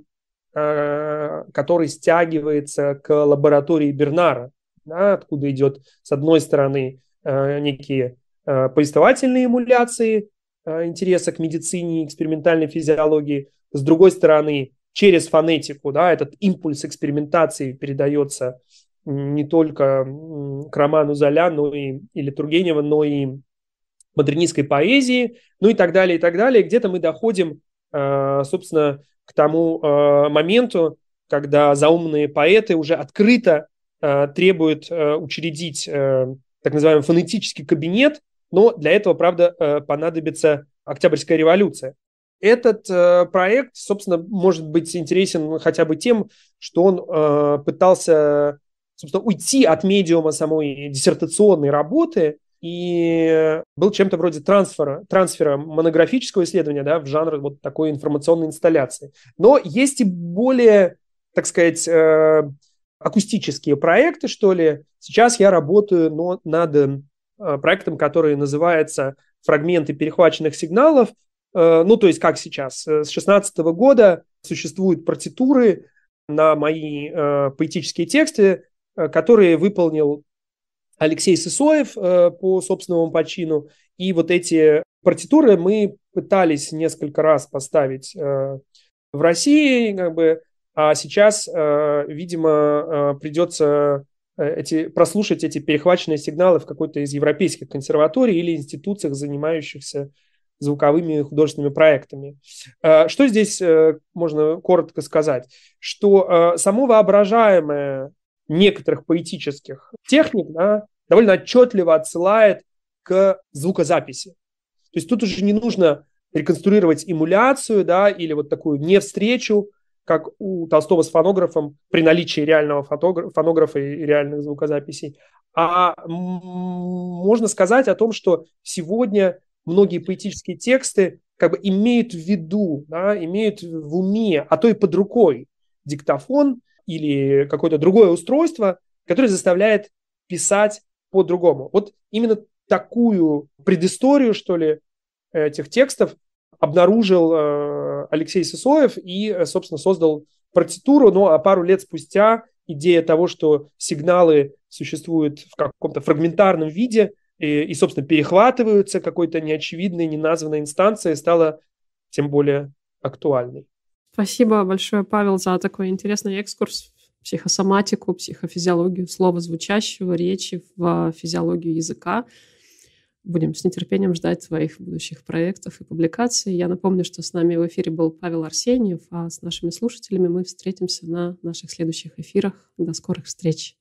который стягивается к лаборатории Бернара, да, откуда идет, с одной стороны, некие повествовательные эмуляции интереса к медицине и экспериментальной физиологии, с другой стороны, через фонетику, да, этот импульс экспериментации передается не только к роману Золя, но и, или Тургенева, но и модернистской поэзии, ну и так далее, и так далее. Где-то мы доходим, а, собственно, к тому а, моменту, когда заумные поэты уже открыто а, требуют учредить э, так называемый фонетический кабинет, но для этого, правда, э, понадобится Октябрьская революция. Этот э, проект, собственно, может быть интересен хотя бы тем, что он пытался собственно, уйти от медиума самой диссертационной работы и был чем-то вроде трансфера, трансфера монографического исследования да, в жанр вот такой информационной инсталляции. Но есть и более, так сказать, э, акустические проекты, что ли. Сейчас я работаю но над э, проектом, который называется «Фрагменты перехваченных сигналов». Э, ну, то есть, как сейчас, э, с 16 года существуют партитуры на мои э, поэтические тексты, Э, которые выполнил Алексей Сысоев э, по собственному почину. И вот эти партитуры мы пытались несколько раз поставить э, в России, как бы, а сейчас, видимо, придется эти, прослушать эти перехваченные сигналы в какой-то из европейских консерваторий или институциях, занимающихся звуковыми художественными проектами. Что здесь можно коротко сказать? Что само воображаемое некоторых поэтических техник да, довольно отчетливо отсылает к звукозаписи. То есть тут уже не нужно реконструировать эмуляцию да, или вот такую невстречу, как у Толстого с фонографом при наличии реального фотографа, фонографа и реальных звукозаписей, а можно сказать о том, что сегодня многие поэтические тексты как бы имеют в виду, да, имеют в уме, а то и под рукой диктофон – или какое-то другое устройство, которое заставляет писать по-другому. Вот именно такую предысторию, что ли, этих текстов обнаружил э, Алексей Сысоев и, э, собственно, создал партитуру, ну а пару лет спустя идея того, что сигналы существуют в каком-то фрагментарном виде и, и собственно, перехватываются какой-то неочевидной, неназванной инстанцией, стала тем более актуальной. Спасибо большое, Павел, за такой интересный экскурс в психосоматику, психофизиологию слова звучащего, речи, в а, физиологию языка. Будем с нетерпением ждать твоих будущих проектов и публикаций. Я напомню, что с нами в эфире был Павел Арсеньев, а с нашими слушателями мы встретимся на наших следующих эфирах. До скорых встреч!